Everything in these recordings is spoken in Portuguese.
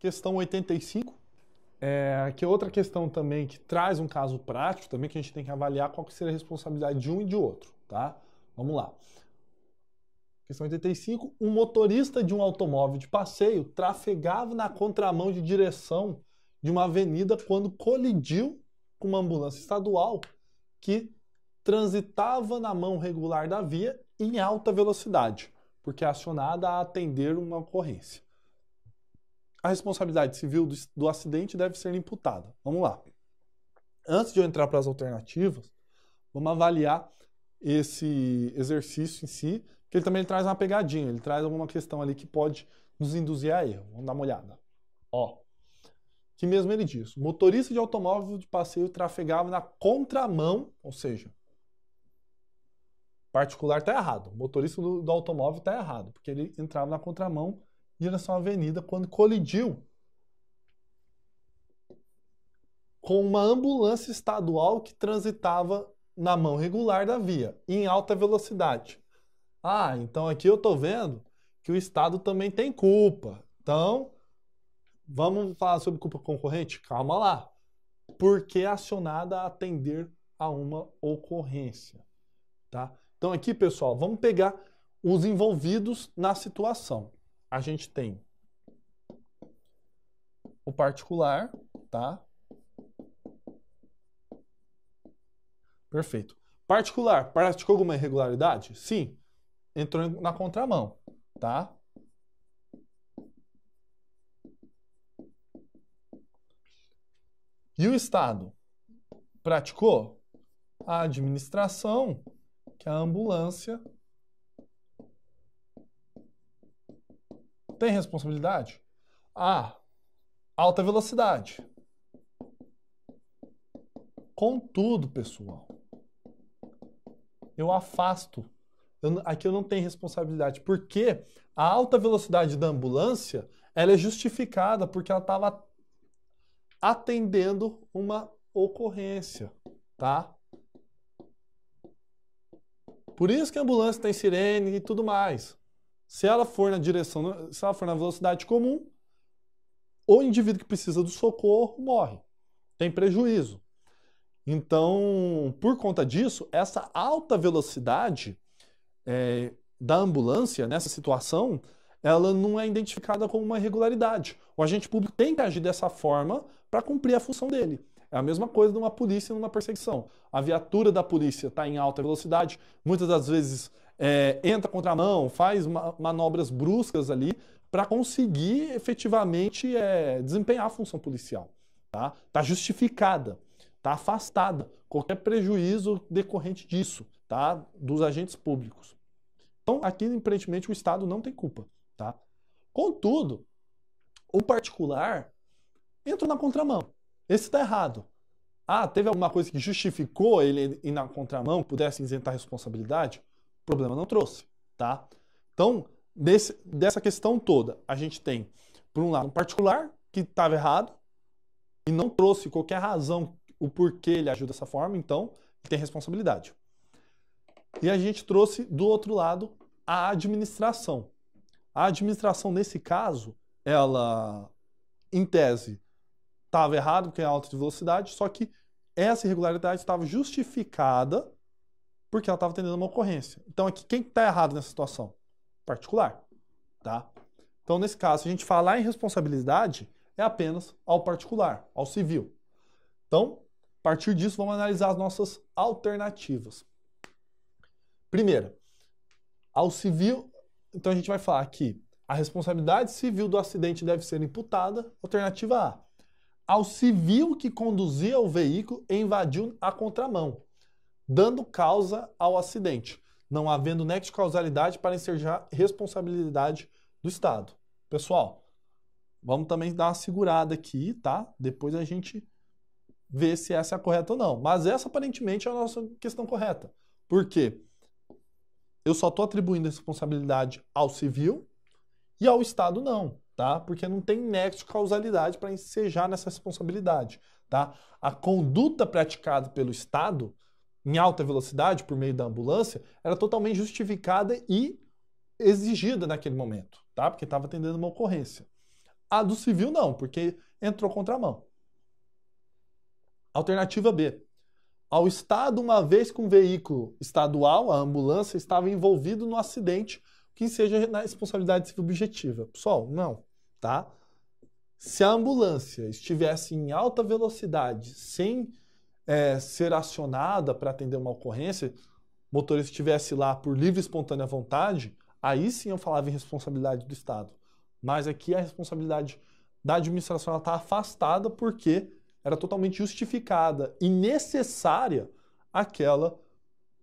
Questão 85. É, é, outra questão também que traz um caso prático também que a gente tem que avaliar qual que seria a responsabilidade de um e de outro, tá? Vamos lá. Questão 85. Um motorista de um automóvel de passeio trafegava na contramão de direção de uma avenida quando colidiu com uma ambulância estadual que transitava na mão regular da via em alta velocidade, porque é acionada a atender uma ocorrência a responsabilidade civil do, do acidente deve ser imputada. Vamos lá. Antes de eu entrar para as alternativas, vamos avaliar esse exercício em si, que ele também traz uma pegadinha, ele traz alguma questão ali que pode nos induzir a erro. Vamos dar uma olhada. Ó, que mesmo ele diz: motorista de automóvel de passeio trafegava na contramão, ou seja, particular está errado, o motorista do, do automóvel está errado, porque ele entrava na contramão em direção à avenida quando colidiu com uma ambulância estadual que transitava na mão regular da via, em alta velocidade. Ah, então aqui eu estou vendo que o Estado também tem culpa. Então, vamos falar sobre culpa concorrente? Calma lá. Por que acionada a atender a uma ocorrência? Tá? Então, aqui, pessoal, vamos pegar os envolvidos na situação a gente tem o particular, tá? Perfeito. Particular, praticou alguma irregularidade? Sim. Entrou na contramão, tá? E o Estado? Praticou? A administração, que é a ambulância, tem responsabilidade? A. Alta velocidade. Contudo, pessoal, eu afasto. Eu, aqui eu não tenho responsabilidade. Porque a alta velocidade da ambulância ela é justificada porque ela estava atendendo uma ocorrência, tá? Por isso que a ambulância tem sirene e tudo mais. Se ela for na direção, se ela for na velocidade comum, o indivíduo que precisa do socorro morre, tem prejuízo. Então, por conta disso, essa alta velocidade é, da ambulância nessa situação, ela não é identificada como uma irregularidade. O agente público tem que agir dessa forma para cumprir a função dele. É a mesma coisa de uma polícia numa perseguição. A viatura da polícia está em alta velocidade, muitas das vezes é, entra contra a mão, faz ma manobras bruscas ali para conseguir efetivamente é, desempenhar a função policial. Está tá justificada, está afastada qualquer prejuízo decorrente disso, tá? dos agentes públicos. Então, aqui, empreendimento, o Estado não tem culpa. Tá? Contudo, o particular entrou na contramão. Esse está errado. Ah, teve alguma coisa que justificou ele ir na contramão, pudesse isentar a responsabilidade? problema não trouxe, tá? Então, desse, dessa questão toda, a gente tem, por um lado, um particular que estava errado e não trouxe qualquer razão o porquê ele agiu dessa forma, então tem responsabilidade. E a gente trouxe do outro lado a administração. A administração nesse caso, ela em tese estava errado porque é alta de velocidade, só que essa irregularidade estava justificada porque ela estava atendendo uma ocorrência. Então, aqui, quem está errado nessa situação? Particular. Tá? Então, nesse caso, se a gente falar em responsabilidade, é apenas ao particular, ao civil. Então, a partir disso, vamos analisar as nossas alternativas. Primeira, ao civil, então a gente vai falar que a responsabilidade civil do acidente deve ser imputada, alternativa A. Ao civil que conduzia o veículo e invadiu a contramão, dando causa ao acidente, não havendo nexo de causalidade para ensejar responsabilidade do Estado. Pessoal, vamos também dar uma segurada aqui, tá? Depois a gente vê se essa é a correta ou não. Mas essa aparentemente é a nossa questão correta. Por quê? Eu só estou atribuindo responsabilidade ao civil e ao Estado não, tá? Porque não tem nexo de causalidade para ensejar nessa responsabilidade, tá? A conduta praticada pelo Estado em alta velocidade por meio da ambulância era totalmente justificada e exigida naquele momento, tá? Porque estava atendendo uma ocorrência. A do civil não, porque entrou contramão. Alternativa B. Ao Estado, uma vez que um veículo estadual, a ambulância, estava envolvido no acidente, que seja na responsabilidade civil objetiva. Pessoal, não, tá? Se a ambulância estivesse em alta velocidade, sem é, ser acionada para atender uma ocorrência, motorista estivesse lá por livre e espontânea vontade, aí sim eu falava em responsabilidade do Estado. Mas aqui a responsabilidade da administração está afastada porque era totalmente justificada e necessária aquela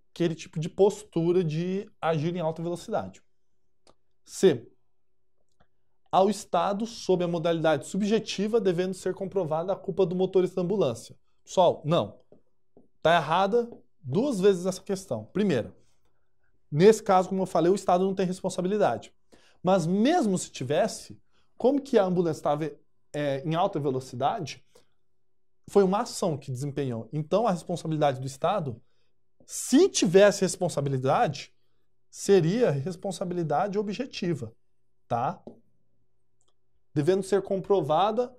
aquele tipo de postura de agir em alta velocidade. C. Ao Estado, sob a modalidade subjetiva, devendo ser comprovada a culpa do motorista da ambulância. Sol, não. Está errada duas vezes essa questão. Primeira, nesse caso, como eu falei, o Estado não tem responsabilidade. Mas mesmo se tivesse, como que a ambulância estava é, em alta velocidade, foi uma ação que desempenhou. Então, a responsabilidade do Estado, se tivesse responsabilidade, seria responsabilidade objetiva, tá? Devendo ser comprovada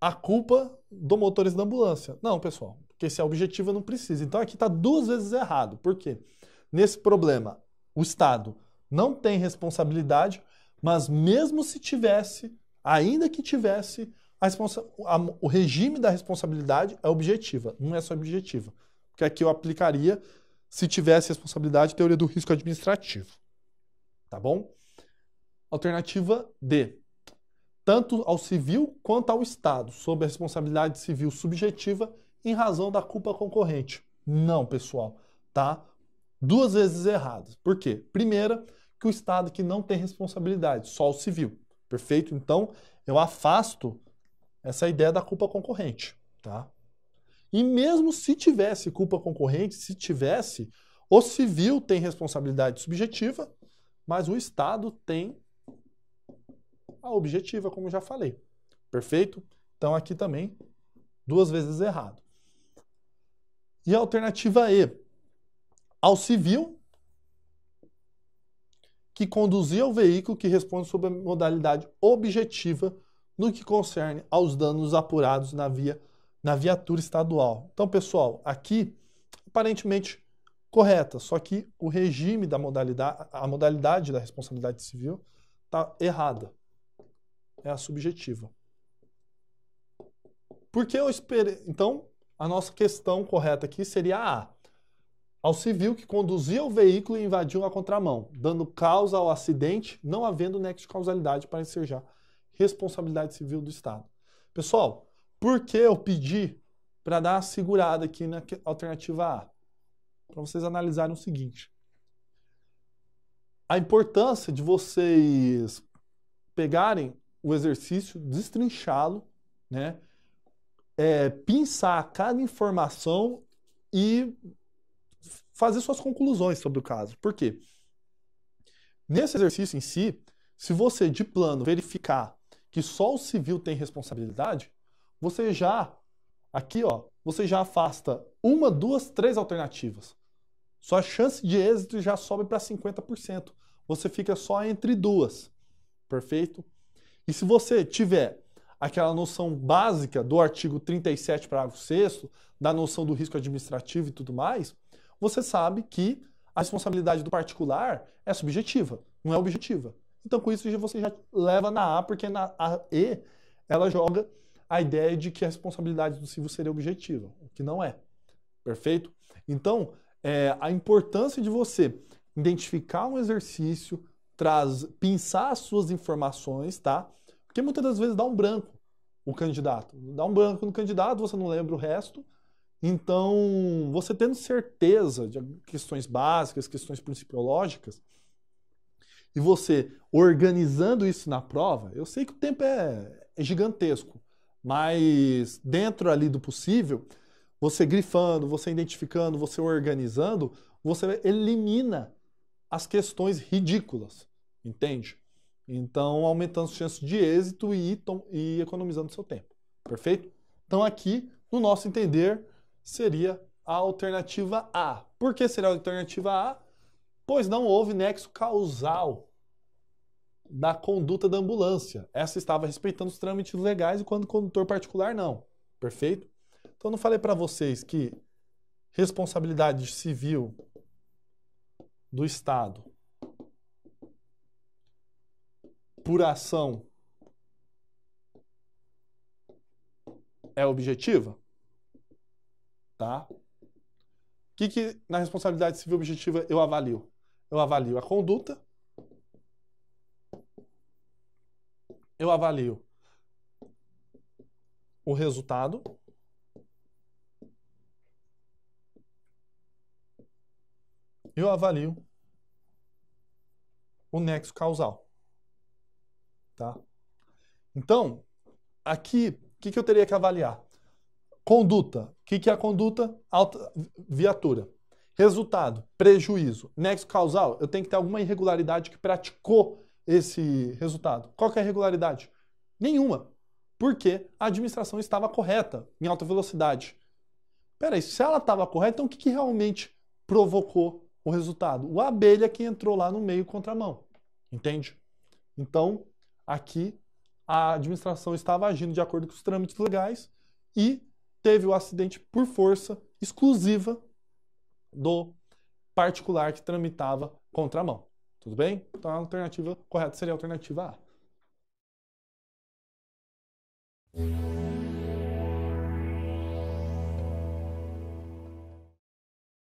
a culpa do motorista da ambulância. Não, pessoal, porque se é objetivo não precisa. Então aqui está duas vezes errado. Por quê? Nesse problema, o Estado não tem responsabilidade, mas mesmo se tivesse, ainda que tivesse, a a, o regime da responsabilidade é objetiva, não é só objetiva, Porque aqui eu aplicaria, se tivesse responsabilidade, teoria do risco administrativo. Tá bom? Alternativa D tanto ao civil quanto ao Estado, sob a responsabilidade civil subjetiva em razão da culpa concorrente. Não, pessoal, tá? Duas vezes erradas. Por quê? Primeira, que o Estado que não tem responsabilidade, só o civil. Perfeito? Então, eu afasto essa ideia da culpa concorrente, tá? E mesmo se tivesse culpa concorrente, se tivesse, o civil tem responsabilidade subjetiva, mas o Estado tem a objetiva, como já falei. Perfeito? Então aqui também, duas vezes errado. E a alternativa E, ao civil que conduzia o veículo que responde sob a modalidade objetiva no que concerne aos danos apurados na via na viatura estadual. Então, pessoal, aqui aparentemente correta, só que o regime da modalidade, a modalidade da responsabilidade civil está errada é a subjetiva. Por que eu esperei? Então, a nossa questão correta aqui seria A. Ao civil que conduzia o veículo e invadiu a contramão, dando causa ao acidente, não havendo nexo de causalidade para ensejar responsabilidade civil do Estado. Pessoal, por que eu pedi para dar uma segurada aqui na alternativa A? Para vocês analisarem o seguinte. A importância de vocês pegarem o exercício, destrinchá-lo, né? É, pinçar cada informação e fazer suas conclusões sobre o caso. Por quê? Nesse exercício em si, se você de plano verificar que só o civil tem responsabilidade, você já aqui, ó, você já afasta uma, duas, três alternativas. Sua chance de êxito já sobe para 50%. Você fica só entre duas. Perfeito? E se você tiver aquela noção básica do artigo 37, parágrafo 6, da noção do risco administrativo e tudo mais, você sabe que a responsabilidade do particular é subjetiva, não é objetiva. Então, com isso, você já leva na A, porque na a E ela joga a ideia de que a responsabilidade do civil seria objetiva, o que não é. Perfeito? Então, é, a importância de você identificar um exercício, traz pensar as suas informações, tá? Porque muitas das vezes dá um branco o candidato. Dá um branco no candidato, você não lembra o resto. Então, você tendo certeza de questões básicas, questões principiológicas, e você organizando isso na prova, eu sei que o tempo é, é gigantesco, mas dentro ali do possível, você grifando, você identificando, você organizando, você elimina as questões ridículas, entende? Então, aumentando as chances de êxito e, e economizando seu tempo, perfeito? Então, aqui, no nosso entender, seria a alternativa A. Por que seria a alternativa A? Pois não houve nexo causal da conduta da ambulância. Essa estava respeitando os trâmites legais, enquanto condutor particular não. Perfeito? Então, não falei para vocês que responsabilidade civil do Estado por ação é objetiva? Tá? O que, que na responsabilidade civil objetiva eu avalio? Eu avalio a conduta, eu avalio o resultado eu avalio o nexo causal. Tá? Então, aqui, o que, que, eu teria que avaliar? Conduta. O que, que é a conduta? Alta, viatura. Resultado, prejuízo. Nexo causal, eu tenho que ter alguma irregularidade que praticou esse resultado. Qual é a irregularidade? Nenhuma. Porque a administração estava correta em alta velocidade. Peraí, se ela estava correta, então o que, que realmente provocou o resultado? O abelha que entrou lá no meio contramão. Entende? Então, aqui a administração estava agindo de acordo com os trâmites legais e teve o acidente por força exclusiva do particular que tramitava contramão. Tudo bem? Então a alternativa correta seria a alternativa A.